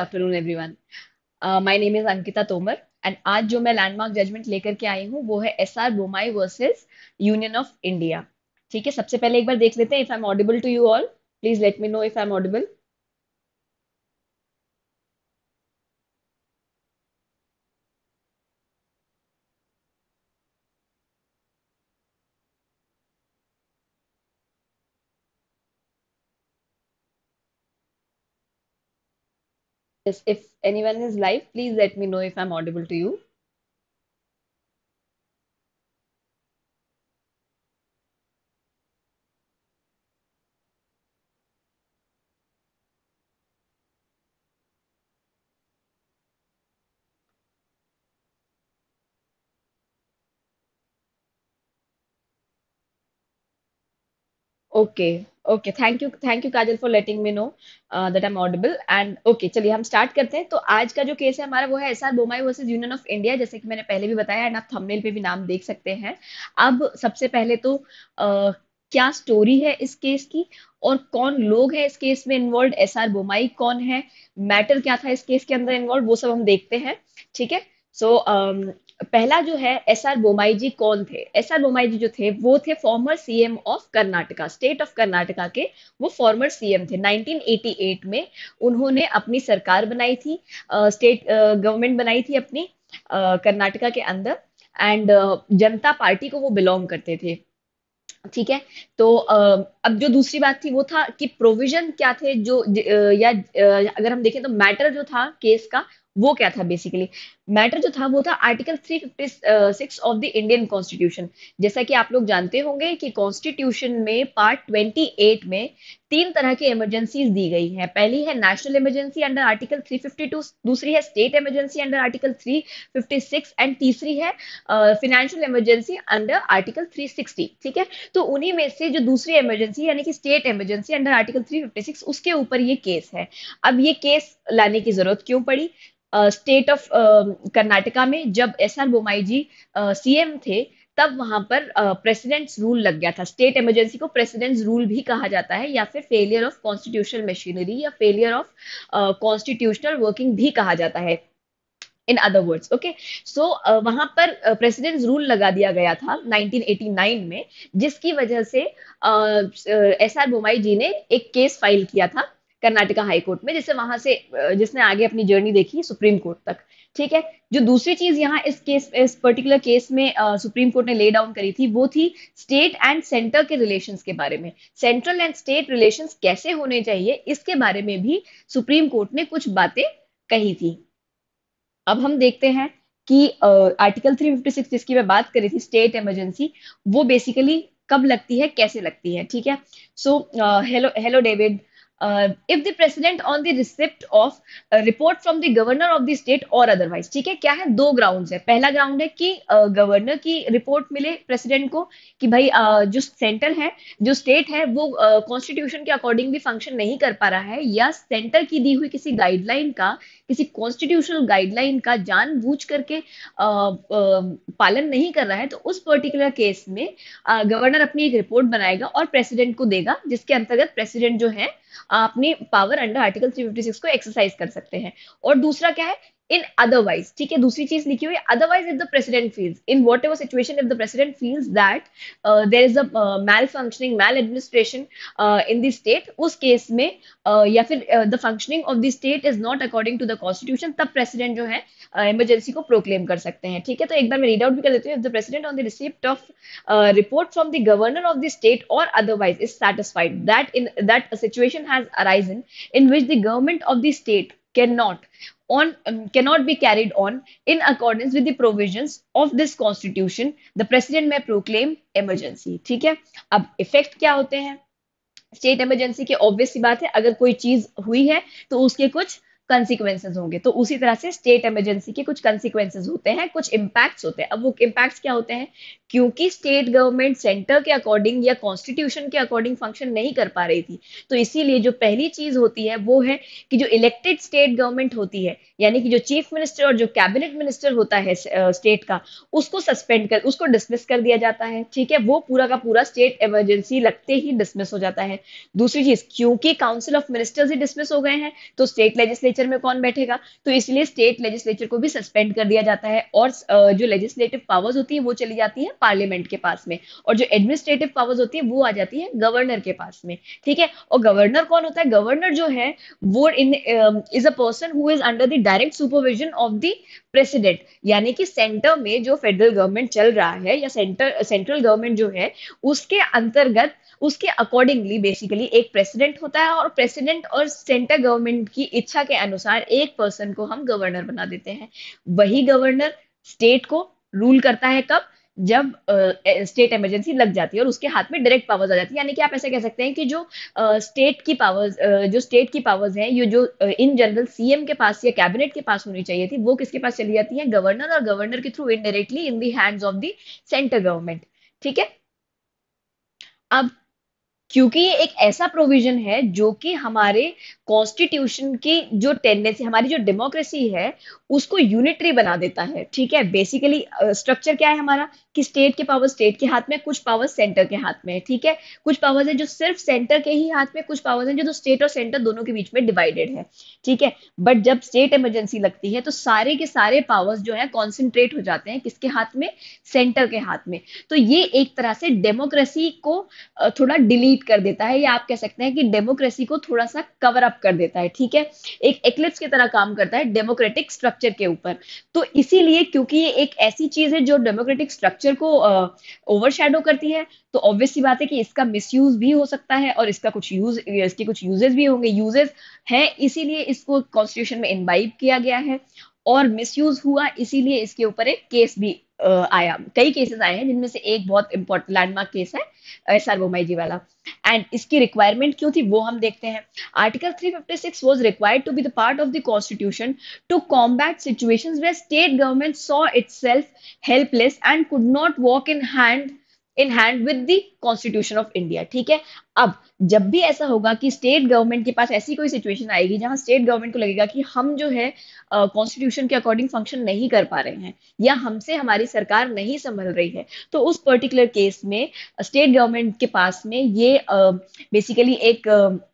Afternoon everyone my name is Ankita Tomar and आज जो मैं लैंडमार्क जजमेंट लेकर के आई हूँ वो है S R Bommai versus union of India ठीक है सबसे पहले एक बार देख लेते हैं if I am audible to you all please let me know if I am audible if anyone is live, please let me know if I'm audible to you. Okay okay thank you thank you Kajal for letting me know that I am audible and okay चलिए हम start करते हैं तो आज का जो case है हमारा वो है S R Bommai versus union of India जैसे कि मैंने पहले भी बताया एंड आप थंबनेल पे भी नाम देख सकते हैं अब सबसे पहले तो uh, क्या स्टोरी है इस केस की और कौन लोग हैं इस केस में इन्वॉल्व एस आर बोमाई कौन है मैटर क्या था इस केस के अंदर इन्वॉल्व वो सब हम देखते हैं ठीक है सो um, पहला जो है एस आर बोमाई जी कौन थे एस आर बोमाई जी जो थे वो थे former CM of Karnataka state of Karnataka के वो फॉर्मर सीएम थे 1988 में उन्होंने अपनी सरकार बनाई थी स्टेट गवर्नमेंट बनाई थी अपनी कर्नाटका के अंदर एंड जनता पार्टी को वो बिलोंग करते थे ठीक है तो अब जो दूसरी बात थी वो था कि प्रोविजन क्या थे जो या अगर हम देखें तो मैटर जो था केस का वो क्या था बेसिकली मैटर जो था वो था article 356 of the Indian constitution जैसा कि आप लोग जानते होंगे कि कॉन्स्टिट्यूशन में पार्ट 28 में तीन तरह की इमरजेंसीज दी गई हैं पहली है नेशनल इमरजेंसी अंडर आर्टिकल 352 दूसरी है state emergency under article 356 and तीसरी है फिनेंशियल इमरजेंसी अंडर आर्टिकल 360 ठीक है तो उन्हीं में से जो दूसरी इमरजेंसी यानी कि स्टेट इमरजेंसी अंडर आर्टिकल 356 उसके ऊपर ये केस है अब ये केस लाने की जरूरत क्यों पड़ी स्टेट ऑफ कर्नाटका में जब S R Bommai ji CM थे तब वहां पर प्रेसिडेंट्स रूल लग गया था स्टेट इमरजेंसी को प्रेसिडेंट्स रूल भी कहा जाता है या फिर फेलियर ऑफ कॉन्स्टिट्यूशनल मशीनरी या फेलियर ऑफ कॉन्स्टिट्यूशनल वर्किंग भी कहा जाता है in other words okay so वहां पर प्रेसिडेंट uh, रूल लगा दिया गया था 1989 में जिसकी वजह से एस आर बोमाई जी ने एक केस फाइल किया था कर्नाटका हाई कोर्ट में जिसे वहां से जिसने आगे अपनी जर्नी देखी सुप्रीम कोर्ट तक ठीक है जो दूसरी चीज यहाँ इस केस इस पर्टिकुलर केस में आ, सुप्रीम कोर्ट ने ले डाउन करी थी वो थी स्टेट एंड सेंटर के रिलेशन के बारे में सेंट्रल एंड स्टेट रिलेशन कैसे होने चाहिए इसके बारे में भी सुप्रीम कोर्ट ने कुछ बातें कही थी अब हम देखते हैं कि आर्टिकल 356 जिसकी मैं बात कर रही थी स्टेट इमरजेंसी वो बेसिकली कब लगती है कैसे लगती है ठीक है so hello hello David uh, if the president on the receipt of report from the governor of the state or otherwise ठीक है क्या है दो ग्राउंड है पहला ग्राउंड है कि गवर्नर uh, की रिपोर्ट मिले प्रेसिडेंट को कि भाई uh, जो सेंटर है जो स्टेट है वो कॉन्स्टिट्यूशन uh, के अकॉर्डिंगली फंक्शन नहीं कर पा रहा है या सेंटर की दी हुई किसी गाइडलाइन का किसी कॉन्स्टिट्यूशनल गाइडलाइन का जानबूझ करके uh, uh, पालन नहीं कर रहा है तो उस पर्टिकुलर केस में गवर्नर अपनी एक रिपोर्ट बनाएगा और प्रेसिडेंट को देगा जिसके अंतर्गत प्रेसिडेंट जो है आपने पावर अंडर आर्टिकल 356 को एक्सरसाइज कर सकते हैं और दूसरा क्या है इन अदरवाइज ठीक है दूसरी चीज लिखी हुई otherwise if the president feels in whatever situation if the president feels that there is a malfunctioning maladministration in the state उस केस में uh, या फिर the functioning of the state is not according to the constitution तब president जो है emergency uh, को proclaim कर सकते हैं ठीक है तो एक बार मैं रीड आउट भी कर देती हूँ if the president on the receipt of report from the governor of the state or otherwise is satisfied that in that situation has arisen in which the government of the state can not on um, cannot be carried on in accordance with the provisions of this constitution the president may proclaim emergency theek hai ab effect kya hote hain state emergency ke obvious si baat hai agar koi cheez hui hai to uske kuch consequences होंगे तो उसी तरह से state emergency के कुछ consequences होते हैं कुछ इम्पैक्ट्स होते हैं अब वो इम्पैक्ट्स क्या होते हैं क्योंकि स्टेट गवर्नमेंट सेंटर के अकॉर्डिंग या कॉन्स्टिट्यूशन के अकॉर्डिंग फंक्शन नहीं कर पा रही थी तो इसीलिए जो पहली चीज होती है वो है कि जो इलेक्टेड स्टेट गवर्नमेंट होती है यानी कि जो चीफ मिनिस्टर और जो कैबिनेट मिनिस्टर होता है स्टेट का उसको सस्पेंड कर उसको डिसमिस कर दिया जाता है ठीक है वो पूरा का पूरा स्टेट इमरजेंसी लगते ही डिसमिस हो जाता है दूसरी चीज क्योंकि काउंसिल ऑफ मिनिस्टर्स ही डिसमिस हो गए हैं तो स्टेट लेजिस्लेचर लेजिस्लेचर में कौन बैठेगा तो इसलिए स्टेट लेजिस्लेचर को भी सस्पेंड कर दिया जाता है और जो लेजिस्लेटिव पावर्स होती है वो चली जाती है पार्लियामेंट के पास में और जो एडमिनिस्ट्रेटिव पावर्स होती है वो आ जाती है गवर्नर के पास में ठीक है और गवर्नर कौन होता है गवर्नर जो है वो in is a person who is under the direct supervision of the president यानी कि सेंटर में जो फेडरल गवर्नमेंट चल रहा है या सेंटर सेंट्रल गवर्नमेंट जो है उसके अंतर्गत उसके अकॉर्डिंगली बेसिकली एक प्रेसिडेंट होता है और प्रेसिडेंट और सेंटर गवर्नमेंट की इच्छा के अनुसार एक पर्सन को हम गवर्नर बना देते हैं वही गवर्नर स्टेट को रूल करता है कब जब स्टेट uh, इमरजेंसी लग जाती है और उसके हाथ में डायरेक्ट पावर्स आ जाती है यानी कि आप ऐसा कह सकते हैं कि जो स्टेट uh, की पावर्स uh, जो स्टेट की पावर्स हैं ये जो इन जनरल सीएम के पास या कैबिनेट के पास होनी चाहिए थी वो किसके पास चली जाती है गवर्नर और गवर्नर के through indirectly in the hands of the government ठीक है अब क्योंकि ये एक ऐसा प्रोविजन है जो कि हमारे कॉन्स्टिट्यूशन की जो टेंडेंसी हमारी जो डेमोक्रेसी है उसको यूनिटरी बना देता है ठीक है बेसिकली स्ट्रक्चर uh, क्या है हमारा कि स्टेट के पावर स्टेट के हाथ में कुछ पावर सेंटर के हाथ में है ठीक है कुछ पावर्स है जो सिर्फ सेंटर के ही हाथ में कुछ पावर्स है जो तो स्टेट और सेंटर दोनों के बीच में डिवाइडेड है ठीक है बट जब स्टेट इमरजेंसी लगती है तो सारे के सारे पावर्स जो है कॉन्सेंट्रेट हो जाते हैं किसके हाथ में सेंटर के हाथ में तो ये एक तरह से डेमोक्रेसी को थोड़ा डिलीट कर देता है या आप कह सकते हैं कि डेमोक्रेसी को थोड़ा सा कवर अप कर देता है ठीक है एक एक्लिप्स की तरह काम करता है डेमोक्रेटिक स्ट्रक्चर के ऊपर तो इसीलिए क्योंकि ये एक ऐसी चीज है जो डेमोक्रेटिक स्ट्रक्चर स्ट्रक्चर को ओवर uh, करती है तो ऑब्वियस सी बात है कि इसका मिस भी हो सकता है और इसका कुछ यूज इसके कुछ यूजेस भी होंगे यूजेस हैं इसीलिए इसको कॉन्स्टिट्यूशन में इन्वाइव किया गया है और मिस हुआ इसीलिए इसके ऊपर एक केस भी आया कई केसेस आए हैं जिनमें से एक बहुत इंपॉर्टेंट लैंडमार्क केस है एस आर वाला एंड इसकी रिक्वायरमेंट क्यों थी वो हम देखते हैं article 356 was required to be the part of the constitution to combat situations where state government saw itself helpless and could not walk in hand in hand with the constitution of India ठीक है अब जब भी ऐसा होगा कि state government के पास ऐसी कोई सिचुएशन आएगी जहां स्टेट गवर्नमेंट को लगेगा कि हम जो है कॉन्स्टिट्यूशन uh, के अकॉर्डिंग फंक्शन नहीं कर पा रहे हैं या हमसे हमारी सरकार नहीं संभल रही है तो उस पर्टिकुलर केस में स्टेट गवर्नमेंट के पास में ये बेसिकली uh, एक uh,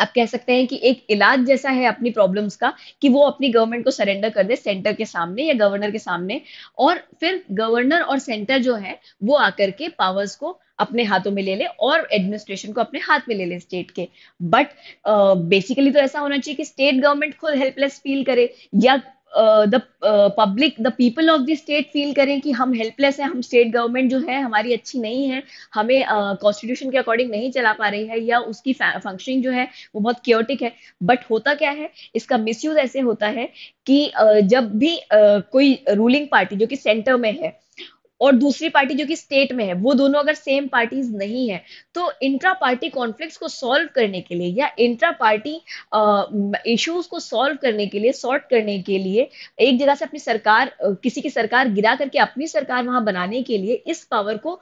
आप कह सकते हैं कि एक इलाज जैसा है अपनी प्रॉब्लम्स का कि वो अपनी गवर्नमेंट को सरेंडर कर दे सेंटर के सामने या गवर्नर के सामने और फिर गवर्नर और सेंटर जो है वो आकर के पावर्स को अपने हाथों में ले ले और एडमिनिस्ट्रेशन को अपने हाथ में ले ले स्टेट के बट बेसिकली uh, तो ऐसा होना चाहिए कि स्टेट गवर्नमेंट खुद हेल्पलेस फील करे या the public the people of the state feel करें कि हम हेल्पलेस हैं हम स्टेट गवर्नमेंट जो है हमारी अच्छी नहीं है हमें कॉन्स्टिट्यूशन uh, के अकॉर्डिंग नहीं चला पा रही है या उसकी फंक्शनिंग जो है वो बहुत क्योटिक है बट होता क्या है इसका मिस ऐसे होता है कि uh, जब भी uh, कोई रूलिंग पार्टी जो कि सेंटर में है और दूसरी पार्टी जो कि स्टेट में है वो दोनों अगर सेम पार्टीज नहीं है तो इंट्रा पार्टी कॉन्फ्लिक्ट को सॉल्व करने के लिए या इंट्रा पार्टी इश्यूज को सॉल्व करने के लिए सॉर्ट करने के लिए एक जगह से अपनी सरकार किसी की सरकार गिरा करके अपनी सरकार वहां बनाने के लिए इस पावर को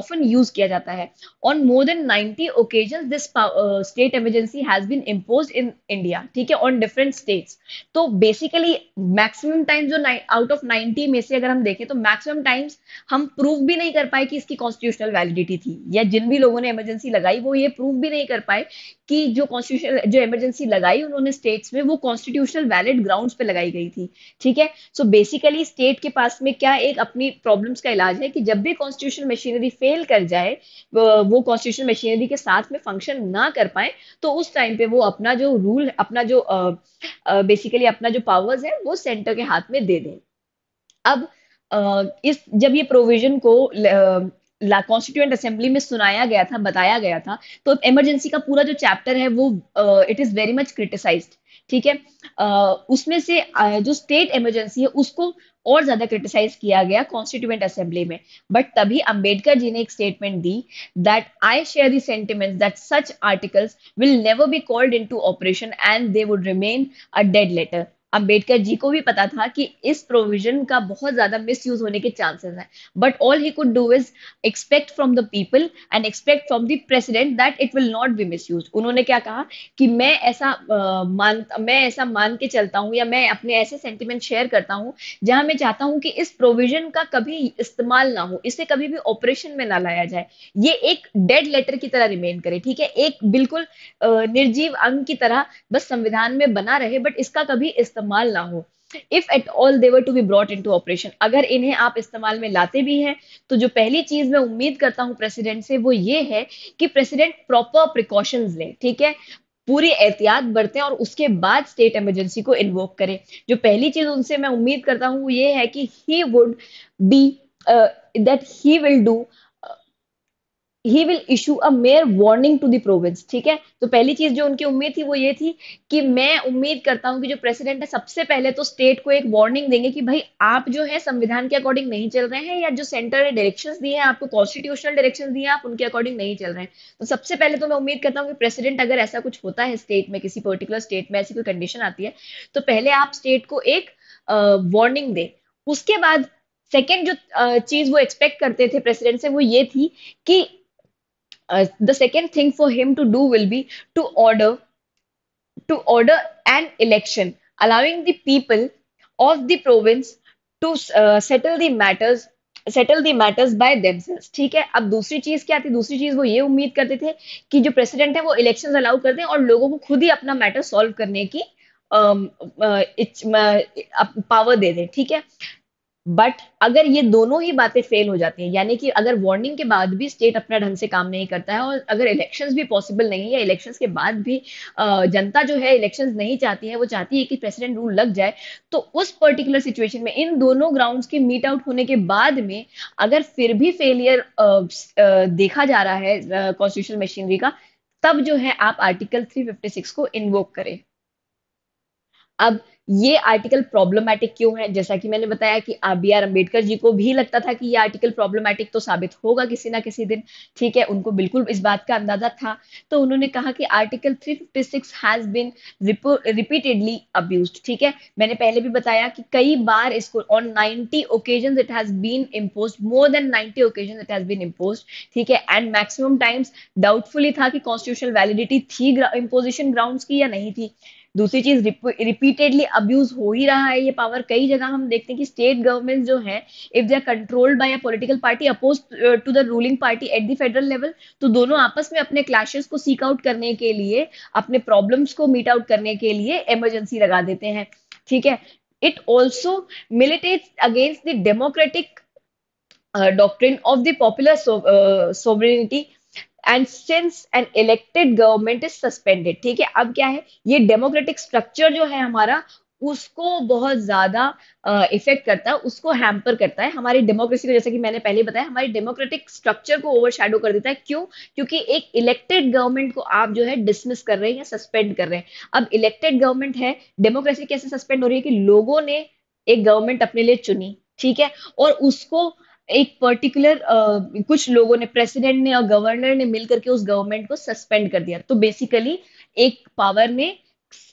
ऑफन यूज किया जाता है on more than ninety occasion this state emergency has been impose in India ठीक है ऑन डिफरेंट स्टेट्स तो बेसिकली मैक्सिमम टाइम जो आउट ऑफ नाइनटी में से अगर हम देखें तो मैक्सिमम टाइम टाइम्स हम प्रूव भी नहीं कर पाए कि इसकी कॉन्स्टिट्यूशनल वैलिडिटी थी या जिन भी लोगों ने इमरजेंसी लगाई वो ये प्रूव भी नहीं कर पाए कि जो कॉन्स्टिट्यूशनल जो इमरजेंसी लगाई उन्होंने स्टेट्स में वो कॉन्स्टिट्यूशनल वैलिड ग्राउंड पे लगाई गई थी ठीक है सो बेसिकली स्टेट के पास में क्या एक अपनी प्रॉब्लम्स का इलाज है कि जब भी कॉन्स्टिट्यूशनल मशीनरी फेल कर जाए वो कॉन्स्टिट्यूशनल मशीनरी के साथ में फंक्शन ना कर पाए तो उस टाइम पे वो अपना जो रूल अपना जो बेसिकली अपना जो पावर्स है वो सेंटर के हाथ में दे दें अब इस जब ये प्रोविजन को कॉन्स्टिट्यूएंट असेंबली में सुनाया गया था बताया गया था तो इमरजेंसी का पूरा जो चैप्टर है वो it is very much criticised ठीक है उसमें से जो स्टेट इमरजेंसी है उसको और ज्यादा क्रिटिसाइज किया गया कॉन्स्टिट्यूएंट असेंबली में बट तभी अंबेडकर जी ने एक स्टेटमेंट दी that I share the sentiment that such articles will never be called into operation and they would remain a dead letter Ambedkar ji को भी पता था कि इस प्रोविजन का बहुत ज्यादा मिस यूज होने के चांसेस हैं but all he could do is expect from the people and expect from the president that it will not be misuse उन्होंने क्या कहा कि मैं ऐसा मान मैं ऐसा मान के चलता हूँ या मैं अपने ऐसे सेंटिमेंट शेयर करता हूँ जहां मैं चाहता हूँ कि इस प्रोविजन का कभी इस्तेमाल ना हो इसे कभी भी ऑपरेशन में ना लाया जाए ये एक डेड लेटर की तरह रिमेन करे ठीक है एक बिल्कुल निर्जीव अंग की तरह बस संविधान में बना रहे बट इसका कभी इस इस्तेमाल ना हो if at all they're to be brought into operation अगर इन्हें आप इस्तेमाल में लाते भी हैं तो जो पहली चीज मैं उम्मीद करता हूं प्रेसिडेंट से वो ये है कि प्रेसिडेंट प्रॉपर प्रिकॉशन लें ठीक है पूरी एहतियात बरतें और उसके बाद स्टेट इमरजेंसी को इन्वोक करें जो पहली चीज उनसे मैं उम्मीद करता हूं वो ये है कि he would be that he will do he will issue a mere warning to the province ठीक है तो पहली चीज जो उनकी उम्मीद थी वो ये थी कि मैं उम्मीद करता हूं कि जो प्रेसिडेंट है सबसे पहले तो स्टेट को एक वार्निंग देंगे कि भाई आप जो है संविधान के अकॉर्डिंग नहीं चल रहे हैं या जो सेंटर ने डायरेक्शन दिए हैं आपको कॉन्स्टिट्यूशनल डायरेक्शन दिए आप उनके अकॉर्डिंग नहीं चल रहे हैं तो सबसे पहले तो मैं उम्मीद करता हूँ कि प्रेसिडेंट अगर ऐसा कुछ होता है स्टेट में किसी पर्टिकुलर स्टेट में ऐसी कोई कंडीशन आती है तो पहले आप स्टेट को एक वार्निंग दे उसके बाद सेकेंड जो चीज वो एक्सपेक्ट करते थे प्रेसिडेंट से वो ये थी कि the second thing for him to do will be to order to order an election allowing the people of the province to settle the matters settle the matters by themselves ठीक है अब दूसरी चीज क्या थी दूसरी चीज वो ये उम्मीद करते थे कि जो प्रेसिडेंट है वो इलेक्शन अलाउ कर दें और लोगों को खुद ही अपना मैटर सॉल्व करने की um, uh, पावर दे दें ठीक है बट अगर ये दोनों ही बातें फेल हो जाती हैं यानी कि अगर वार्निंग के बाद भी स्टेट अपना ढंग से काम नहीं करता है और अगर इलेक्शंस भी पॉसिबल नहीं है इलेक्शंस के बाद भी जनता जो है इलेक्शंस नहीं चाहती है वो चाहती है कि प्रेसिडेंट रूल लग जाए तो उस पर्टिकुलर सिचुएशन में इन दोनों ग्राउंड्स के मीट आउट होने के बाद में अगर फिर भी फेलियर देखा जा रहा है कॉन्स्टिट्यूशन मशीनरी का तब जो है आप आर्टिकल 356 को इन्वोक करें अब ये आर्टिकल प्रॉब्लमैटिक क्यों है जैसा कि मैंने बताया कि बी आर अम्बेडकर जी को भी लगता था कि ये आर्टिकल प्रॉब्लमैटिक तो साबित होगा किसी ना किसी दिन ठीक है उनको बिल्कुल इस बात का अंदाजा था तो उन्होंने कहा कि article 356 has been repeatedly abuse ठीक है मैंने पहले भी बताया कि कई बार इसको on ninety occasion it has been impose more than ninety occasion it has been impose ठीक है एंड मैक्सिमम टाइम्स डाउटफुली था कि कॉन्स्टिट्यूशनल वैलिडिटी थी इम्पोजिशन ग्राउंड की या नहीं थी दूसरी चीज रिपीटेडली अब्यूज हो ही रहा है ये पावर कई जगह हम देखते हैं कि स्टेट गवर्नमेंट जो है if they are controlled by a political party oppose to the ruling party at the federal level तो दोनों आपस में अपने क्लैशेस को सीक आउट करने के लिए अपने प्रॉब्लम्स को मीट आउट करने के लिए इमरजेंसी लगा देते हैं ठीक है it also militate against the democratic doctrine of the popular sovereignty and since an elected government is suspended ठीक है अब क्या है ये डेमोक्रेटिक स्ट्रक्चर जो है हमारा उसको बहुत ज्यादा इफेक्ट uh, करता है उसको हैम्पर करता है हमारी डेमोक्रेसी को जैसे कि मैंने पहले बताया हमारी डेमोक्रेटिक स्ट्रक्चर को ओवरशैडो कर देता है क्यों क्योंकि एक इलेक्टेड गवर्नमेंट को आप जो है डिसमिस कर रहे हैं या सस्पेंड कर रहे हैं अब इलेक्टेड गवर्नमेंट है डेमोक्रेसी कैसे सस्पेंड हो रही है कि लोगों ने एक गवर्नमेंट अपने लिए चुनी ठीक है और उसको एक पर्टिकुलर कुछ लोगों ने प्रेसिडेंट ने और गवर्नर ने मिलकर के उस गवर्नमेंट को सस्पेंड कर दिया तो बेसिकली एक पावर ने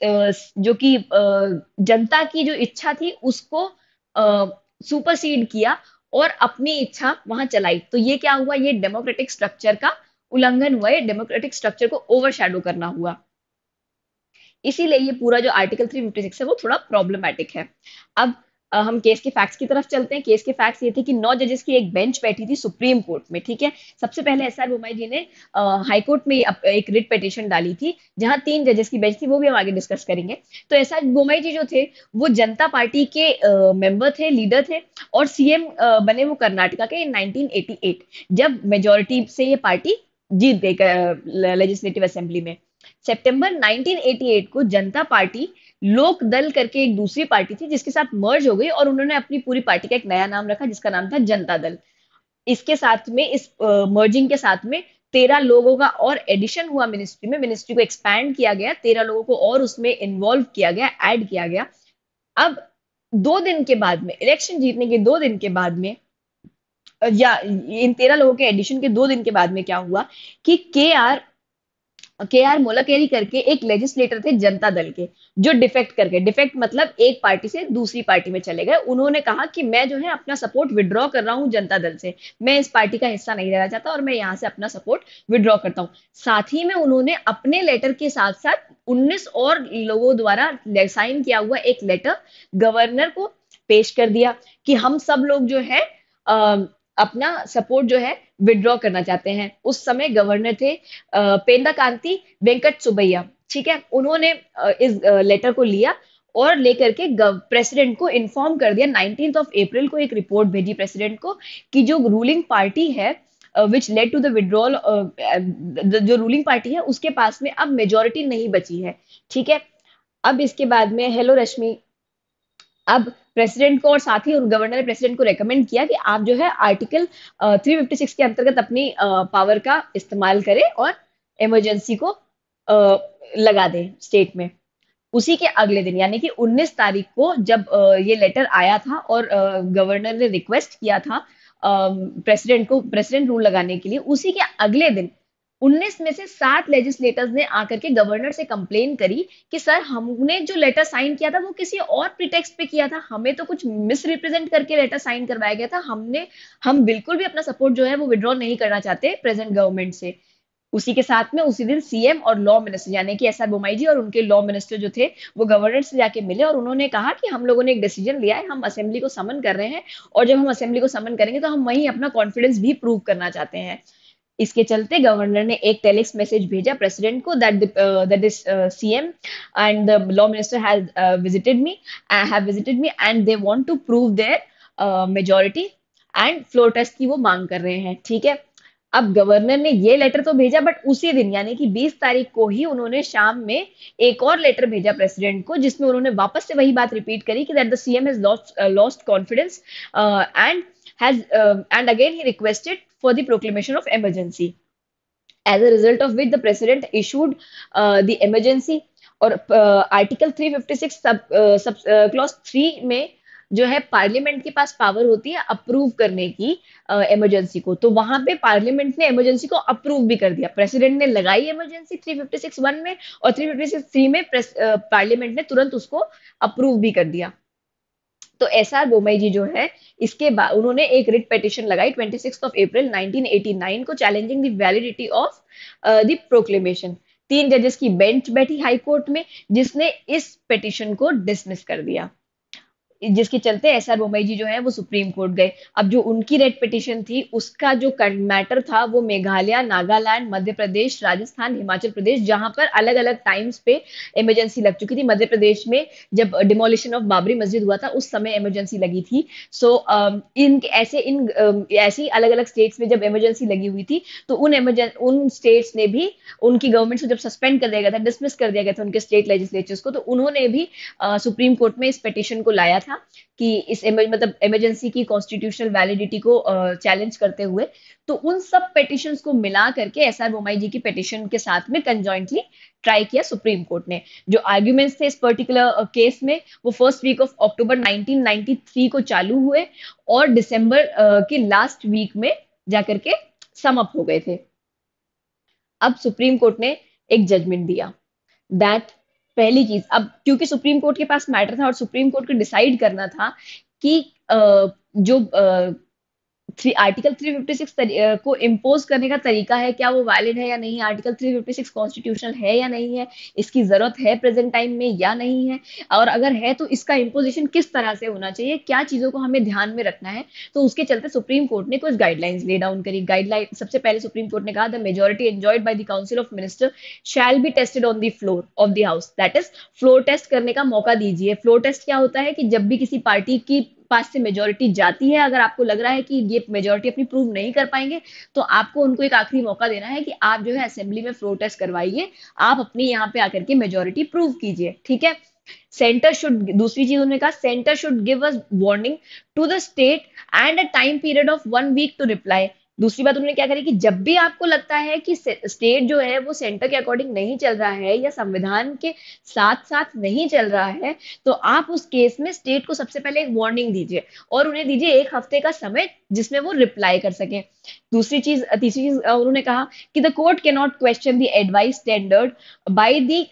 जो कि जनता की जो इच्छा थी उसको सुपरसीड किया और अपनी इच्छा वहां चलाई तो ये क्या हुआ ये डेमोक्रेटिक स्ट्रक्चर का उल्लंघन हुआ डेमोक्रेटिक स्ट्रक्चर को ओवरशैडो करना हुआ इसीलिए ये पूरा जो आर्टिकल 356 है वो थोड़ा प्रॉब्लमैटिक है अब हम केस के फैक्ट्स की तरफ चलते हैं केस के फैक्ट्स ये थे कि नौ जजेस की एक बेंच बैठी थी सुप्रीम कोर्ट में ठीक है सबसे पहले एस आर बुमाई जी ने हाईकोर्ट में एक रिट पिटिशन डाली थी जहां तीन जजेस की बेंच थी वो भी हम आगे डिस्कस करेंगे तो एस आर बुमाई जी जो थे वो जनता पार्टी के मेंबर थे लीडर थे और सीएम बने वो कर्नाटका के नाइनटीन जब मेजोरिटी से ये पार्टी जीत गई लेजिस्लेटिव असेंबली में सितंबर 1988 को जनता पार्टी लोक दल करके एक दूसरी पार्टी थी जिसके साथ मर्ज हो गई और उन्होंने अपनी पूरी पार्टी का एक नया नाम रखा जिसका नाम था जनता दल इसके साथ में इस मर्जिंग के साथ में तेरह लोगों का और एडिशन हुआ मिनिस्ट्री में मिनिस्ट्री को एक्सपैंड किया गया तेरह लोगों को और उसमें इन्वॉल्व किया गया ऐड किया गया अब दो दिन के बाद में इलेक्शन जीतने के दो दिन के बाद में या इन तेरह लोगों के एडिशन के दो दिन के बाद में क्या हुआ कि के आर के आर मोलाकेरी करके एक लेजिस्लेटर थे जनता दल के जो डिफेक्ट करके डिफेक्ट मतलब एक पार्टी से दूसरी पार्टी में चले गए उन्होंने कहा कि मैं जो है अपना सपोर्ट विड्रॉ कर रहा हूँ जनता दल से मैं इस पार्टी का हिस्सा नहीं रहना चाहता और मैं यहाँ से अपना सपोर्ट विड्रॉ करता हूँ साथ ही में उन्होंने अपने लेटर के साथ साथ उन्नीस और लोगों द्वारा साइन किया हुआ एक लेटर गवर्नर को पेश कर दिया कि हम सब लोग जो है अपना सपोर्ट जो है विड्रॉ करना चाहते हैं उस समय गवर्नर थे पेंदा कांति वेंकट सुबैया ठीक है उन्होंने इस लेटर को लिया और लेकर के प्रेसिडेंट को इन्फॉर्म कर दिया नाइनटीन ऑफ अप्रैल को एक रिपोर्ट भेजी प्रेसिडेंट को कि जो रूलिंग पार्टी है which led to the withdrawal जो रूलिंग पार्टी है उसके पास में अब मेजोरिटी नहीं बची है ठीक है अब इसके बाद में हेलो रश्मि अब प्रेसिडेंट को और साथ ही गवर्नर ने प्रेसिडेंट को रेकमेंड किया कि आप जो है आर्टिकल थ्री फिफ्टी सिक्स के अंतर्गत अपनी पावर का इस्तेमाल करें और इमरजेंसी को लगा दें स्टेट में उसी के अगले दिन यानी कि 19 तारीख को जब ये लेटर आया था और गवर्नर ने रिक्वेस्ट किया था प्रेसिडेंट को प्रेसिडेंट रूल लगाने के लिए उसी के अगले दिन 19 में से सात लेजिस्लेटर्स ने आकर के गवर्नर से कंप्लेन करी कि सर हमने जो लेटर साइन किया था वो किसी और प्रिटेक्स्ट पे किया था हमें तो कुछ मिसरिप्रेजेंट करके लेटर साइन करवाया गया था हमने हम बिल्कुल भी अपना सपोर्ट जो है वो विड्रॉ नहीं करना चाहते प्रेजेंट गवर्नमेंट से उसी के साथ में उसी दिन सीएम और लॉ मिनिस्टर यानी कि एस आर बोमाई जी और उनके लॉ मिनिस्टर जो थे वो गवर्नर से जाके मिले और उन्होंने कहा कि हम लोगों ने एक डिसीजन लिया है हम असेंबली को समन कर रहे हैं और जब हम असेंबली को समन करेंगे तो हम वहीं अपना कॉन्फिडेंस भी प्रूव करना चाहते हैं इसके चलते गवर्नर ने एक टेलिक्स मैसेज भेजा प्रेसिडेंट को that that is C M and the law minister has visited me have visited me and they want to prove their majority and floor test की वो मांग कर रहे हैं ठीक है अब गवर्नर ने ये लेटर तो भेजा बट उसी दिन यानी कि 20 तारीख को ही उन्होंने शाम में एक और लेटर भेजा प्रेसिडेंट को जिसमें उन्होंने वापस से वही बात रिपीट करी कि that the CM has lost lost confidence and has and again he requested for the proclamation of emergency. As a result of which, the president issued uh, the emergency और आर्टिकल 356 सब sub clause three में जो है parliament के पास power होती है approve करने की इमरजेंसी uh, को तो वहां पे पार्लियामेंट ने इमरजेंसी को अप्रूव भी कर दिया प्रेसिडेंट ने लगाई इमरजेंसी 356 वन में और 356 थ्री में पार्लियामेंट uh, ने तुरंत उसको अप्रूव भी कर दिया तो एस आर बोमई जी जो है इसके बाद उन्होंने एक रिट पिटिशन लगाई ट्वेंटी ऑफ अप्रैल 1989 को challenging the validity of the proclamation तीन जजेस की बेंच बैठी हाई कोर्ट में जिसने इस पिटिशन को डिसमिस कर दिया जिसके चलते एस आर बोमई जी जो है वो सुप्रीम कोर्ट गए अब जो उनकी रेड पिटिशन थी उसका जो मैटर था वो मेघालय नागालैंड मध्य प्रदेश राजस्थान हिमाचल प्रदेश जहां पर अलग अलग टाइम्स पे इमरजेंसी लग चुकी थी मध्य प्रदेश में जब डिमोलिशन ऑफ बाबरी मस्जिद हुआ था उस समय इमरजेंसी लगी थी सो so, um, इन ऐसे इन um, ऐसी अलग अलग स्टेट्स में जब इमरजेंसी लगी हुई थी तो उन एमरजें उन स्टेट्स ने भी उनकी गवर्नमेंट को जब सस्पेंड कर दिया गया था डिसमिस कर दिया गया था उनके स्टेट लेजिस्लेचर्स को तो उन्होंने भी uh, सुप्रीम कोर्ट में इस पिटिशन को लाया था था कि इस मतलब इमरजेंसी की कॉन्स्टिट्यूशनल वैलिडिटी को चैलेंज करते हुए तो उन सब पिटिशंस को मिला करके एस आर बोमाई जी की पिटिशन के साथ में कंजॉइंटली ट्राई किया सुप्रीम कोर्ट ने जो आर्ग्यूमेंट्स थे इस पर्टिकुलर केस में वो फर्स्ट वीक ऑफ अक्टूबर 1993 को चालू हुए और दिसंबर के लास्ट वीक में जाकर के समअप हो गए थे अब सुप्रीम कोर्ट ने एक जजमेंट दिया दैट पहली चीज अब क्योंकि सुप्रीम कोर्ट के पास मैटर था और सुप्रीम कोर्ट को डिसाइड करना था कि जो थ्री आर्टिकल 356 तरी, को इम्पोज करने का तरीका है क्या वो वैलिड है या नहीं आर्टिकल 356 कॉन्स्टिट्यूशनल है या नहीं है इसकी ज़रूरत है प्रेजेंट टाइम में या नहीं है और अगर है तो इसका इम्पोजिशन किस तरह से होना चाहिए क्या चीज़ों को हमें ध्यान में रखना है तो उसके चलते सुप्रीम कोर्ट ने कुछ गाइडलाइंस ले डाउन करी गाइडलाइन सबसे पहले सुप्रीम कोर्ट ने कहा the majority enjoyed by the council of minister shall be tested on the floor of the house that is floor test करने का मौका दीजिए फ्लोर टेस्ट क्या होता है कि जब भी किसी पार्टी की पास से मेजोरिटी जाती है अगर आपको लग रहा है कि ये मेजोरिटी अपनी प्रूव नहीं कर पाएंगे तो आपको उनको एक आखिरी मौका देना है कि आप जो है असेंबली में प्रोटेस्ट करवाइए आप अपनी यहाँ पे आकर के मेजोरिटी प्रूव कीजिए ठीक है सेंटर शुड दूसरी चीज उन्होंने कहा centre should give us warning to the state and a time period of one week to reply दूसरी बात उन्होंने क्या करी कि जब भी आपको लगता है कि स्टेट जो है वो सेंटर के अकॉर्डिंग नहीं चल रहा है या संविधान के साथ साथ नहीं चल रहा है तो आप उस केस में स्टेट को सबसे पहले एक वार्निंग दीजिए और उन्हें दीजिए एक हफ्ते का समय जिसमें वो रिप्लाई कर सके दूसरी चीज तीसरी चीज उन्होंने कहा कि द कोर्ट के not question the advice standard by the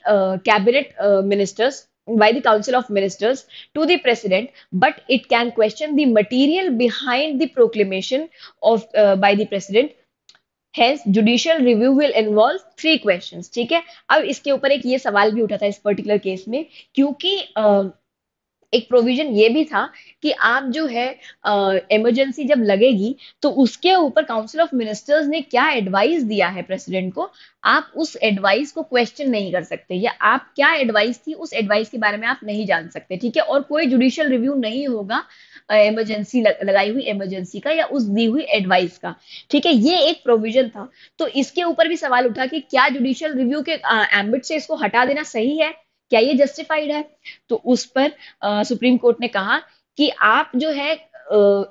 cabinet ministers by the Council of Ministers to the President, but it can question the material behind the proclamation of uh, by the President. Hence, judicial review will involve three questions. ठीक है अब इसके ऊपर एक ये सवाल भी उठा था इस पर्टिकुलर केस में क्योंकि uh, एक प्रोविजन ये भी था कि आप जो है इमरजेंसी जब लगेगी तो उसके ऊपर काउंसिल ऑफ मिनिस्टर्स ने क्या एडवाइस दिया है प्रेसिडेंट को आप उस एडवाइस को क्वेश्चन नहीं कर सकते या आप क्या एडवाइस थी उस एडवाइस के बारे में आप नहीं जान सकते ठीक है और कोई जुडिशियल रिव्यू नहीं होगा इमरजेंसी लग, लगाई हुई इमरजेंसी का या उस दी हुई एडवाइस का ठीक है ये एक प्रोविजन था तो इसके ऊपर भी सवाल उठा कि क्या जुडिशियल रिव्यू के एम्बिट से इसको हटा देना सही है क्या ये जस्टिफाइड है तो उस पर सुप्रीम कोर्ट ने कहा कि आप जो है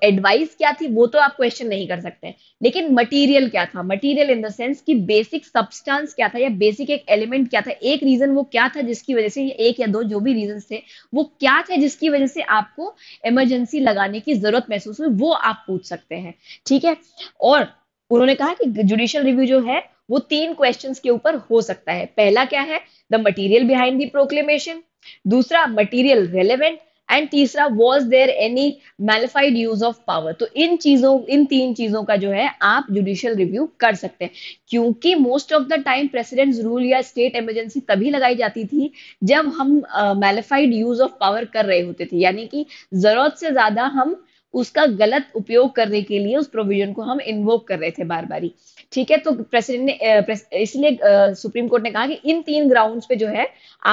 एडवाइस uh, क्या थी वो तो आप क्वेश्चन नहीं कर सकते लेकिन मटेरियल क्या था मटेरियल इन द सेंस कि बेसिक सब्सटेंस क्या था या बेसिक एक एलिमेंट क्या था एक रीजन वो क्या था जिसकी वजह से एक या दो जो भी रीजन थे वो क्या थे जिसकी वजह से आपको इमरजेंसी लगाने की जरूरत महसूस हुई वो आप पूछ सकते हैं ठीक है और उन्होंने कहा कि जुडिशियल रिव्यू जो है वो तीन क्वेश्चंस के ऊपर हो सकता है पहला क्या है the material behind the proclamation दूसरा मटेरियल रेलेवेंट एंड तीसरा was there any malafide use of power तो इन चीजों इन तीन चीजों का जो है आप जुडिशियल रिव्यू कर सकते हैं क्योंकि most of the time president rule या स्टेट इमरजेंसी तभी लगाई जाती थी जब हम मेलिफाइड यूज ऑफ पावर कर रहे होते थे यानी कि जरूरत से ज्यादा हम uh, उसका गलत उपयोग करने के लिए उस प्रोविजन को हम इन्वोक कर रहे थे बार बार ही ठीक है तो प्रेसिडेंट ने इसलिए सुप्रीम कोर्ट ने कहा कि इन तीन ग्राउंड्स पे जो है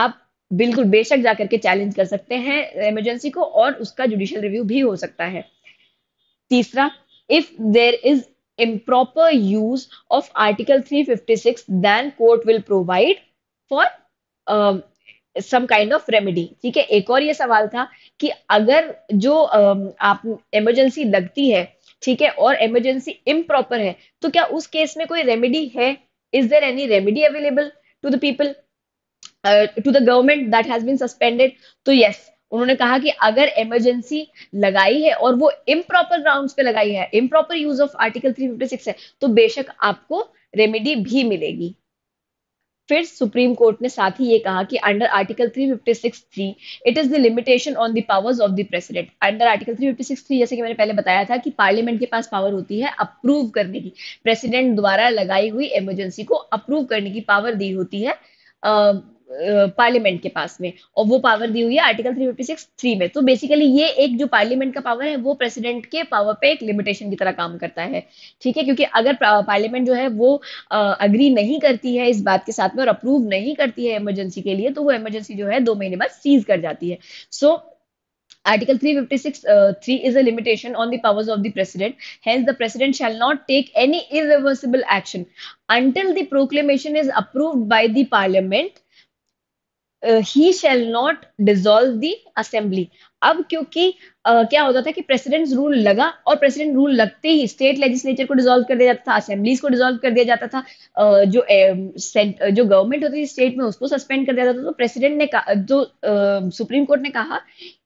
आप बिल्कुल बेशक जाकर के चैलेंज कर सकते हैं इमरजेंसी को और उसका जुडिशियल रिव्यू भी हो सकता है तीसरा if there is improper use of article 356 then court court will provide for some kind of remedy ठीक है एक और ये सवाल था कि अगर जो आप इमरजेंसी लगती है ठीक है और इमरजेंसी इम्प्रॉपर है तो क्या उस केस में कोई रेमेडी है is there any remedy available to the people to the government that has been suspended तो यस yes, उन्होंने कहा कि अगर इमरजेंसी लगाई है और वो इम्प्रॉपर ग्राउंड पे लगाई है improper use of article three है तो बेशक आपको रेमेडी भी मिलेगी फिर सुप्रीम कोर्ट ने साथ ही ये कहा कि under article three it is the limitation on the powers of the president under article three जैसे कि मैंने पहले बताया था कि पार्लियामेंट के पास पावर होती है अप्रूव करने की प्रेसिडेंट द्वारा लगाई हुई इमरजेंसी को अप्रूव करने की पावर दी होती है uh, पार्लियामेंट के पास में और वो पावर दी हुई है आर्टिकल 356 थ्री में तो बेसिकली ये एक जो पार्लियामेंट का पावर है वो प्रेसिडेंट के पावर पे एक लिमिटेशन की तरह काम करता है ठीक है क्योंकि अगर पार्लियामेंट जो है वो अग्री नहीं करती है इस बात के साथ में और अप्रूव नहीं करती है इमरजेंसी के लिए तो वो इमरजेंसी जो है दो महीने बाद सीज कर जाती है so so, Article 356 uh, 3 is a limitation on the powers of the president. Hence, the president shall not take any irreversible action until the proclamation is approved by the parliament ही shall not dissolve the assembly अब क्योंकि uh, क्या होता था कि president rule लगा और president rule लगते ही स्टेट लेजिस्लेचर को डिजोल्व कर दिया जाता था असेंबलीज को डिजोल्व कर दिया जाता था uh, जो uh, जो गवर्नमेंट होती थी स्टेट में उसको सस्पेंड कर दिया जाता था तो प्रेसिडेंट ने कहा जो सुप्रीम कोर्ट ने कहा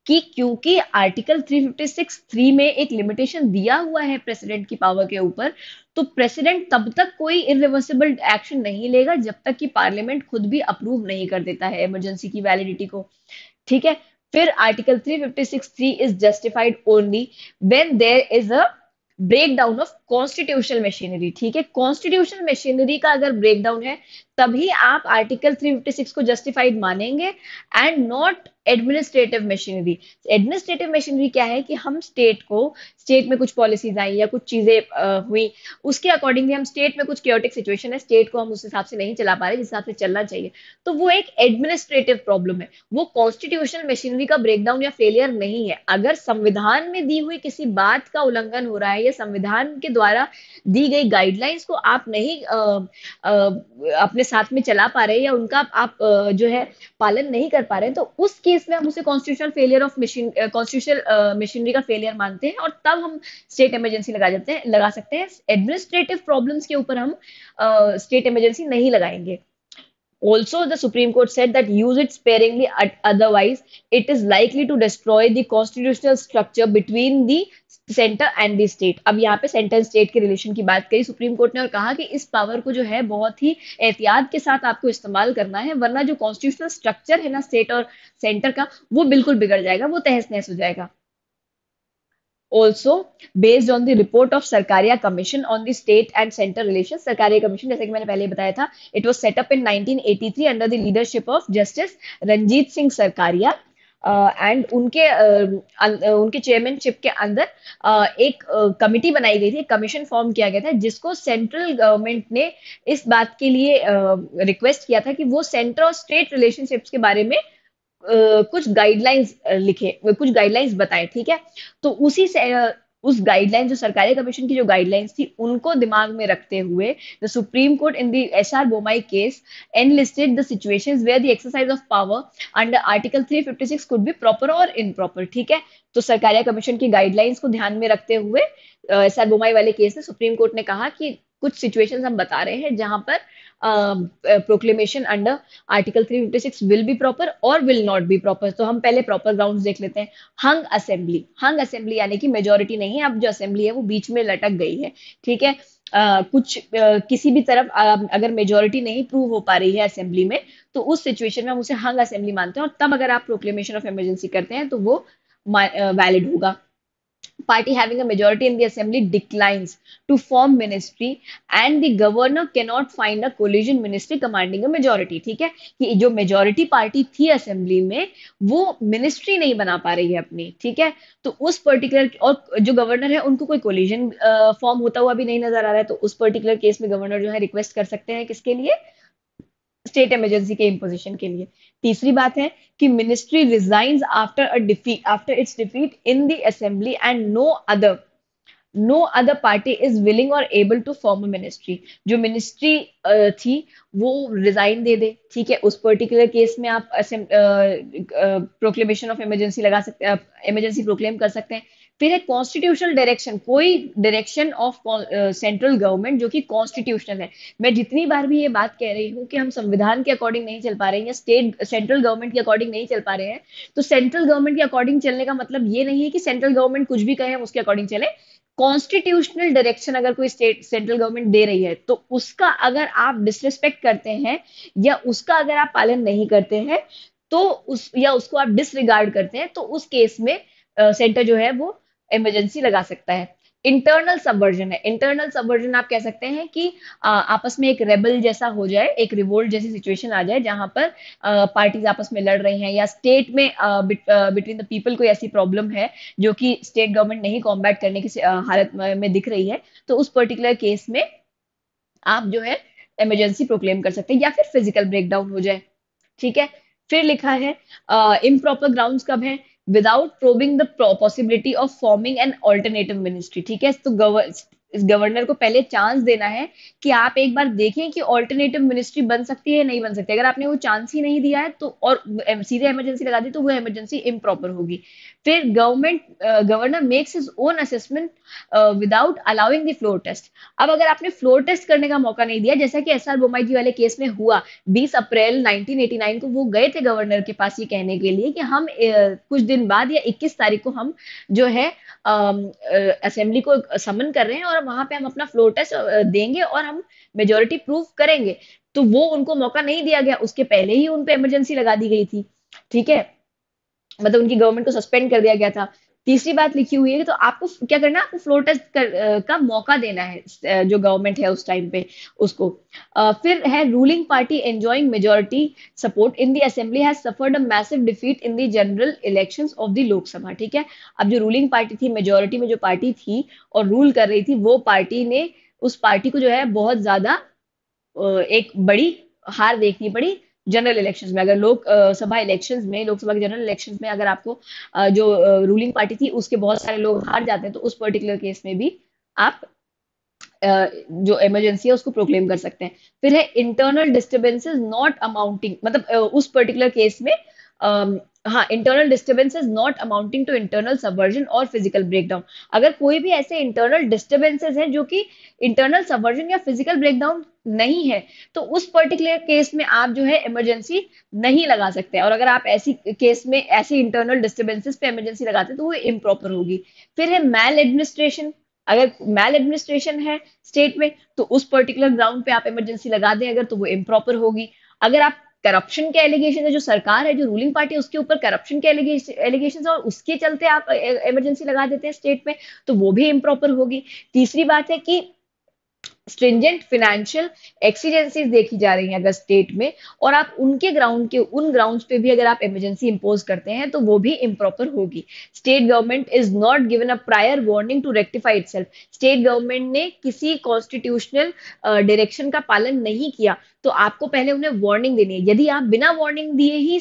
कि क्योंकि आर्टिकल 356 थ्री में एक लिमिटेशन दिया हुआ है प्रेसिडेंट की पावर के ऊपर तो प्रेसिडेंट तब तक कोई इरिवर्सिबल एक्शन नहीं लेगा जब तक कि पार्लियामेंट खुद भी अप्रूव नहीं कर देता है इमरजेंसी की वैलिडिटी को ठीक है फिर article 356 three is justified only when there is a breakdown of constitutional machinery ठीक है कॉन्स्टिट्यूशनल मशीनरी का अगर ब्रेकडाउन है तभी आप आर्टिकल 356 को जस्टिफाइड मानेंगे and not administrative machinery administrative machinery क्या है कि हम स्टेट को स्टेट में कुछ पॉलिसीज आई या कुछ चीज़ें हुई उसके अकॉर्डिंगली हम स्टेट में कुछ क्योटिक सिचुएशन है स्टेट को हम उस हिसाब से नहीं चला पा रहे जिस हिसाब से चलना चाहिए तो वो एक एडमिनिस्ट्रेटिव प्रॉब्लम है वो कॉन्स्टिट्यूशनल मशीनरी का ब्रेकडाउन या फेलियर नहीं है अगर संविधान में दी हुई किसी बात का उल्लंघन हो रहा है या संविधान के द्वारा दी गई गाइडलाइंस को आप नहीं आ, आ, अपने साथ में चला पा रहे या उनका आप जो है पालन नहीं कर पा रहे तो उसकी केस में हम उसे constitutional failure of machine constitutional machinery का फेलियर मानते हैं और तब हम स्टेट इमरजेंसी लगा जाते हैं लगा सकते हैं एडमिनिस्ट्रेटिव प्रॉब्लम्स के ऊपर हम स्टेट uh, इमरजेंसी नहीं लगाएंगे Also, the Supreme Court said that use it sparingly, otherwise, it is likely to destroy the constitutional structure between the centre and the state अब यहाँ पे सेंटर स्टेट के relation की बात करी सुप्रीम कोर्ट ने और कहा कि इस पावर को जो है बहुत ही एहतियात के साथ आपको इस्तेमाल करना है वरना जो कॉन्स्टिट्यूशनल स्ट्रक्चर है ना स्टेट और सेंटर का वो बिल्कुल बिगड़ जाएगा वो तहस नहस हो जाएगा also based on the report of Sarkaria commission on the state and central relation Sarkaria commission जैसे कि मैंने पहले बताया था it was set up in nineteen eighty three under the leadership of justice Ranjit Singh Sarkaria and uh, उनके uh, उनके चेयरमैनशिप के अंदर uh, एक कमिटी uh, बनाई गई थी कमीशन फॉर्म किया गया था जिसको सेंट्रल गवर्नमेंट ने इस बात के लिए रिक्वेस्ट uh, किया था कि वो सेंट्रल स्टेट रिलेशनशिप्स के बारे में कुछ गाइडलाइंस लिखे कुछ गाइडलाइंस बताएं ठीक है तो उसी से उस गाइडलाइन जो सरकारी कमीशन की जो गाइडलाइंस थी उनको दिमाग में रखते हुए the supreme court in the S R Bommai case enlisted listed the situations where the exercise of power under article 356 could be proper और इन प्रॉपर ठीक है तो सरकारी कमीशन की गाइडलाइंस को ध्यान में रखते हुए एस आर बोमाई वाले केस में सुप्रीम कोर्ट ने कहा कि कुछ सिचुएशन हम बता रहे हैं जहां पर proclamation under article 356 will be proper और विल नॉट बी प्रॉपर तो हम पहले प्रॉपर ग्राउंड देख लेते हैं हंग असेंबली हंग असेंबली यानी कि मेजोरिटी नहीं है अब जो असेंबली है वो बीच में लटक गई है ठीक है Uh, कुछ uh, किसी भी तरफ uh, अगर मेजोरिटी नहीं प्रूव हो पा रही है असेंबली में तो उस सिचुएशन में हम उसे हंग असेंबली मानते हैं और तब अगर आप प्रोक्लेमेशन ऑफ इमरजेंसी करते हैं तो वो वैलिड होगा party having a majority in the assembly declines to form ministry and the governor cannot find a coalition ministry commanding a majority ठीक है कि जो majority party थी assembly में वो ministry नहीं बना पा रही है अपनी ठीक है तो उस particular और जो governor है उनको कोई coalition form होता हुआ भी नहीं नजर आ रहा है तो उस particular case में governor जो है request कर सकते हैं किसके लिए स्टेट इमरजेंसी के इम्पोजिशन के लिए तीसरी बात है कि ministry resign after a defeat after its defeat in the assembly and no other no other party is willing और able to form a ministry जो मिनिस्ट्री थी वो रिजाइन दे दे ठीक है उस पर्टिकुलर केस में आप प्रोक्लेमेशन ऑफ इमरजेंसी लगा सकते हैं इमरजेंसी प्रोक्लेम कर सकते हैं फिर एक कॉन्स्टिट्यूशनल डायरेक्शन कोई डायरेक्शन ऑफ सेंट्रल गवर्नमेंट जो कि कॉन्स्टिट्यूशनल है मैं जितनी बार भी ये बात कह रही हूँ कि हम संविधान के अकॉर्डिंग नहीं चल पा रहे हैं या स्टेट सेंट्रल गवर्नमेंट के अकॉर्डिंग नहीं चल पा रहे हैं तो सेंट्रल गवर्नमेंट के अकॉर्डिंग चलने का मतलब ये नहीं है कि सेंट्रल गवर्नमेंट कुछ भी कहे हम उसके अकॉर्डिंग चले कॉन्स्टिट्यूशनल डायरेक्शन अगर कोई स्टेट सेंट्रल गवर्नमेंट दे रही है तो उसका अगर आप डिसरिस्पेक्ट करते हैं या उसका अगर आप पालन नहीं करते हैं तो उस या उसको आप डिसरिगार्ड करते हैं तो उस केस में सेंटर uh, जो है वो इमरजेंसी लगा सकता है इंटरनल सबवर्जन है इंटरनल सबवर्जन आप कह सकते हैं कि आ, आपस में एक रेबल जैसा हो जाए एक रिवोल्ट जैसी सिचुएशन आ जाए जहां पर पार्टीज आपस में लड़ रही हैं या स्टेट में बिटवीन द पीपल कोई ऐसी प्रॉब्लम है जो कि स्टेट गवर्नमेंट नहीं कॉम्बैट करने की हालत में दिख रही है तो उस पर्टिकुलर केस में आप जो है इमरजेंसी प्रोक्लेम कर सकते हैं या फिर फिजिकल ब्रेकडाउन हो जाए ठीक है फिर लिखा है इम प्रॉपर ग्राउंड कब है without probing the possibility of forming an alternative ministry. ठीक है तो इस गवर्नर को पहले चांस देना है कि आप एक बार देखें कि ऑल्टरनेटिव मिनिस्ट्री बन सकती है नहीं बन सकती अगर आपने वो चांस ही नहीं दिया है तो और सीधे इमरजेंसी लगा दी तो वो इमरजेंसी इम्प्रॉपर होगी फिर government governor makes his own assessment without allowing the floor test अब अगर आपने फ्लोर टेस्ट करने का मौका नहीं दिया जैसा कि एस आर बोमाई जी वाले केस में हुआ बीस अप्रैल नाइनटीन को वो गए थे गवर्नर के पास ये कहने के लिए कि हम कुछ दिन बाद या इक्कीस तारीख को हम जो है असेंबली को समन कर रहे हैं और और वहां पे हम अपना फ्लोर टेस्ट देंगे और हम मेजोरिटी प्रूव करेंगे तो वो उनको मौका नहीं दिया गया उसके पहले ही उन पर इमरजेंसी लगा दी गई थी ठीक है मतलब उनकी गवर्नमेंट को सस्पेंड कर दिया गया था तीसरी बात लिखी हुई है तो आपको क्या करना है आपको फ्लोर टेस्ट कर, का मौका देना है जो गवर्नमेंट है उस टाइम पे उसको फिर है ruling party enjoying majority support in the assembly has suffered a massive defeat in the general election of the Lok Sabha ठीक है अब जो रूलिंग पार्टी थी मेजोरिटी में जो पार्टी थी और रूल कर रही थी वो पार्टी ने उस पार्टी को जो है बहुत ज्यादा एक बड़ी हार देखनी पड़ी जनरल इलेक्शन में अगर लोकसभा इलेक्शन में लोकसभा के जनरल इलेक्शन में अगर आपको जो रूलिंग पार्टी थी उसके बहुत सारे लोग हार जाते हैं तो उस पर्टिकुलर केस में भी आप जो इमरजेंसी है उसको प्रोक्लेम कर सकते हैं फिर है इंटरनल डिस्टर्बेंसेस नॉट अमाउंटिंग मतलब उस पर्टिकुलर केस में Um, हाँ internal is not amounting to internal subversion और फिजिकल ब्रेकडाउन अगर कोई भी ऐसे इंटरनल डिस्टर्बेंसेज हैं जो कि इंटरनल सबवर्जन या फिजिकल ब्रेकडाउन नहीं है तो उस पर्टिकुलर केस में आप जो है इमरजेंसी नहीं लगा सकते और अगर आप ऐसी केस में ऐसी इंटरनल डिस्टर्बेंसेज पे इमरजेंसी लगाते तो वो इम्प्रॉपर होगी फिर है मैल एडमिनिस्ट्रेशन अगर मैल एडमिनिस्ट्रेशन है स्टेट में तो उस पर्टिकुलर ग्राउंड पे आप इमरजेंसी लगा दें अगर तो वो इम्प्रॉपर होगी अगर आप करप्शन के एलिगेशन है जो सरकार है जो रूलिंग पार्टी है उसके ऊपर करप्शन के एलिगेशन और उसके चलते आप इमरजेंसी लगा देते हैं स्टेट में तो वो भी इम्प्रॉपर होगी तीसरी बात है कि स्ट्रिंजेंट फिनेंशियल एक्सीजेंसीज देखी जा रही हैं अगर स्टेट में और आप उनके ग्राउंड के उन ग्राउंड्स पे भी अगर आप इमरजेंसी इंपोज करते हैं तो वो भी इम्प्रॉपर होगी state government is not given a prior warning to rectify it state government ने किसी कॉन्स्टिट्यूशनल डायरेक्शन uh, का पालन नहीं किया तो आपको पहले उन्हें वार्निंग देनी है यदि आप बिना वार्निंग दिए ही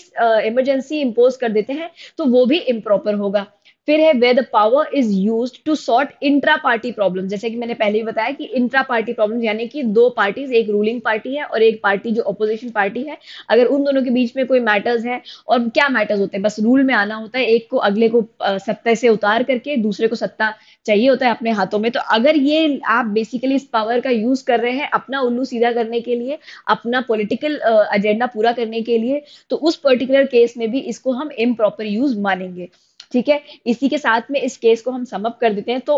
इमरजेंसी uh, इंपोज कर देते हैं तो वो भी इम्प्रॉपर होगा फिर है way the power is use to sort intra party problem जैसे कि मैंने पहले ही बताया कि इंट्रा पार्टी प्रॉब्लम यानी कि दो पार्टीज एक रूलिंग पार्टी है और एक पार्टी जो अपोजिशन पार्टी है अगर उन दोनों के बीच में कोई मैटर्स है और क्या मैटर्स होते हैं बस रूल में आना होता है एक को अगले को सत्ता से उतार करके दूसरे को सत्ता चाहिए होता है अपने हाथों में तो अगर ये आप बेसिकली इस पावर का यूज कर रहे हैं अपना उल्लू सीधा करने के लिए अपना पॉलिटिकल एजेंडा पूरा करने के लिए तो उस पर्टिकुलर केस में भी इसको हम इम्प्रॉपर यूज मानेंगे ठीक है इसी के साथ में इस केस को हम समअप कर देते हैं तो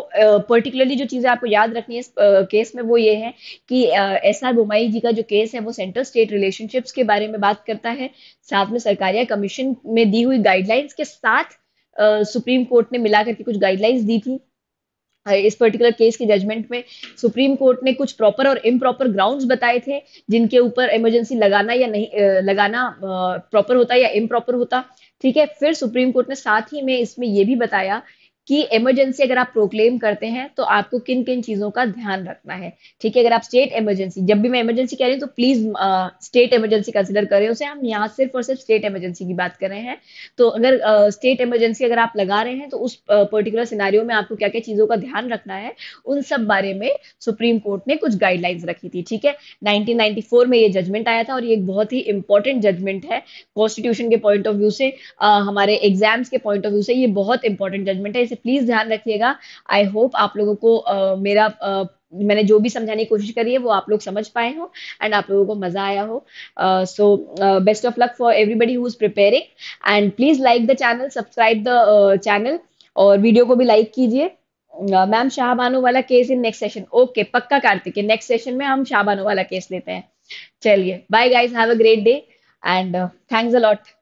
पर्टिकुलरली जो चीज़ें आपको याद रखनी है इस केस में वो ये है कि एस आर बुमाई जी का जो केस है वो सेंट्रल स्टेट रिलेशनशिप्स के बारे में बात करता है साथ में सरकारिया कमीशन में दी हुई गाइडलाइंस के साथ सुप्रीम कोर्ट ने मिला करके कुछ गाइडलाइंस दी थी इस पर्टिकुलर केस के जजमेंट में सुप्रीम कोर्ट ने कुछ प्रॉपर और इम्प्रॉपर ग्राउंड्स बताए थे जिनके ऊपर इमरजेंसी लगाना या नहीं लगाना प्रॉपर होता या इम्प्रॉपर होता ठीक है फिर सुप्रीम कोर्ट ने साथ ही में इसमें यह भी बताया कि इमरजेंसी अगर आप प्रोक्लेम करते हैं तो आपको किन किन चीजों का ध्यान रखना है ठीक है अगर आप स्टेट इमरजेंसी जब भी मैं इमरजेंसी कह रही हूँ तो प्लीज स्टेट इमरजेंसी कंसिडर करें उसे हम यहाँ सिर्फ और सिर्फ स्टेट इमरजेंसी की बात कर रहे हैं तो अगर स्टेट uh, इमरजेंसी अगर आप लगा रहे हैं तो उस पर्टिकुलर uh, सिनारियों में आपको क्या क्या चीजों का ध्यान रखना है उन सब बारे में सुप्रीम कोर्ट ने कुछ गाइडलाइंस रखी थी ठीक है नाइनटीन में ये जजमेंट आया था और ये एक बहुत ही इंपॉर्टेंट जजमेंट है कॉन्स्टिट्यूशन के पॉइंट ऑफ व्यू से uh, हमारे एग्जाम्स के पॉइंट ऑफ व्यू से ये बहुत इंपॉर्टेंट जजमेंट है इसे प्लीज ध्यान रखिएगा आई होप आप लोगों को uh, मेरा uh, मैंने जो भी समझाने की कोशिश करी है वो आप लोग समझ पाए हो एंड आप लोगों को मजा आया हो so best of luck for everybody who is preparing and please like the channel subscribe the channel और वीडियो को भी लाइक कीजिए मैम शाहबानो वाला case in next session okay पक्का कार्तिक नेक्स्ट सेशन में हम शाहबानो वाला केस लेते हैं चलिए bye guys have a great day and thanks a lot